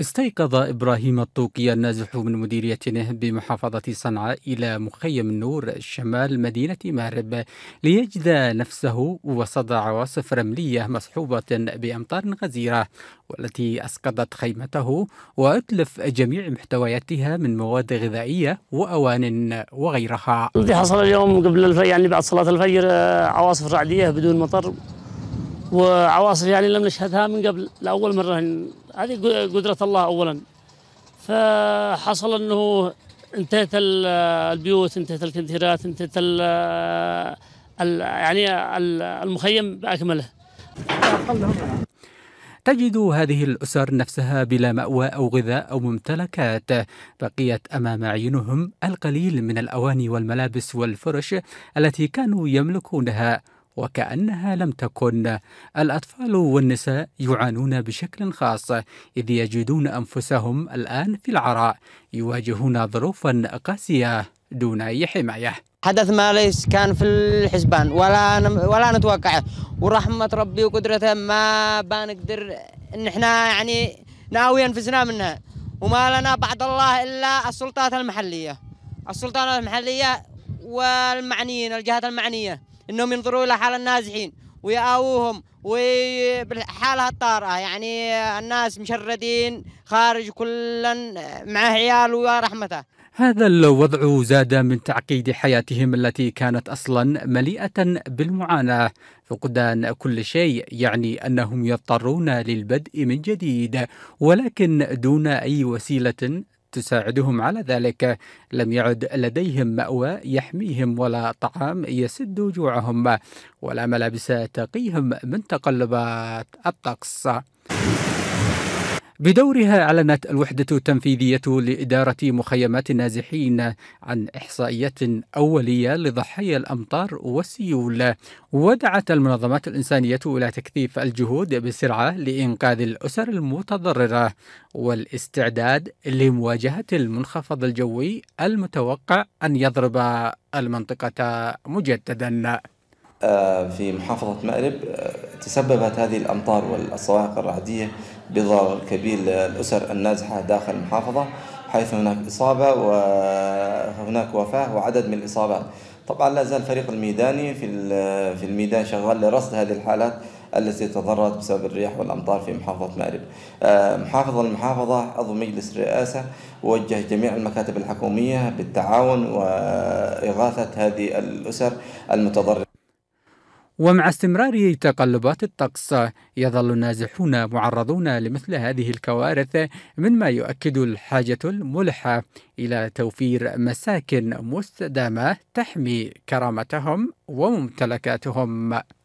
استيقظ إبراهيم الطوكي النازح من مديريته بمحافظة صنعاء إلى مخيم النور شمال مدينة مارب ليجد نفسه وصد عواصف رملية مصحوبة بأمطار غزيرة والتي أسقطت خيمته وأتلف جميع محتوياتها من مواد غذائية وأوان وغيرها. الذي حصل اليوم قبل الفجر يعني بعد صلاة الفجر آه، عواصف رعدية بدون مطر وعواصف يعني لم نشهدها من قبل لأول مرة هذه قدرة الله أولا فحصل أنه انتهت البيوت انتهت الكنتيرات انتهت الـ الـ يعني المخيم بأكمله تجد هذه الأسر نفسها بلا مأوى أو غذاء أو ممتلكات بقيت أمام عينهم القليل من الأواني والملابس والفرش التي كانوا يملكونها وكأنها لم تكن الأطفال والنساء يعانون بشكل خاص إذ يجدون أنفسهم الآن في العراء يواجهون ظروفا قاسية دون أي حماية حدث ما ليس كان في الحسبان ولا ولا نتوقعه ورحمة ربي وقدرته ما بنقدر إن إحنا يعني ناوي أنفسنا منها وما لنا بعد الله إلا السلطات المحلية السلطات المحلية والمعنيين الجهات المعنية انهم ينظروا الى حال النازحين ويأووهم وبالحاله الطارئه يعني الناس مشردين خارج كلا معه عيال ورحمته هذا الوضع زاد من تعقيد حياتهم التي كانت اصلا مليئه بالمعاناه فقدان كل شيء يعني انهم يضطرون للبدء من جديد ولكن دون اي وسيله تساعدهم على ذلك لم يعد لديهم مأوى يحميهم ولا طعام يسد جوعهم ولا ملابس تقيهم من تقلبات الطقس بدورها أعلنت الوحدة التنفيذية لإدارة مخيمات النازحين عن إحصائيات أولية لضحايا الأمطار والسيول ودعت المنظمات الإنسانية إلى تكثيف الجهود بسرعة لإنقاذ الأسر المتضررة والاستعداد لمواجهة المنخفض الجوي المتوقع أن يضرب المنطقة مجددا آه، في محافظة مأرب آه، تسببت هذه الأمطار والصواعق الرعدية بضرر كبير للأسر النازحة داخل المحافظة حيث هناك إصابة وهناك وفاة وعدد من الإصابات طبعا لا زال الفريق الميداني في في الميدان شغال لرصد هذه الحالات التي تضررت بسبب الرياح والامطار في محافظه مأرب. آه، محافظ المحافظه عضو مجلس الرئاسه وجه جميع المكاتب الحكوميه بالتعاون واغاثه هذه الاسر المتضرره. ومع استمرار تقلبات الطقس يظل النازحون معرضون لمثل هذه الكوارث مما يؤكد الحاجة الملحة إلى توفير مساكن مستدامة تحمي كرامتهم وممتلكاتهم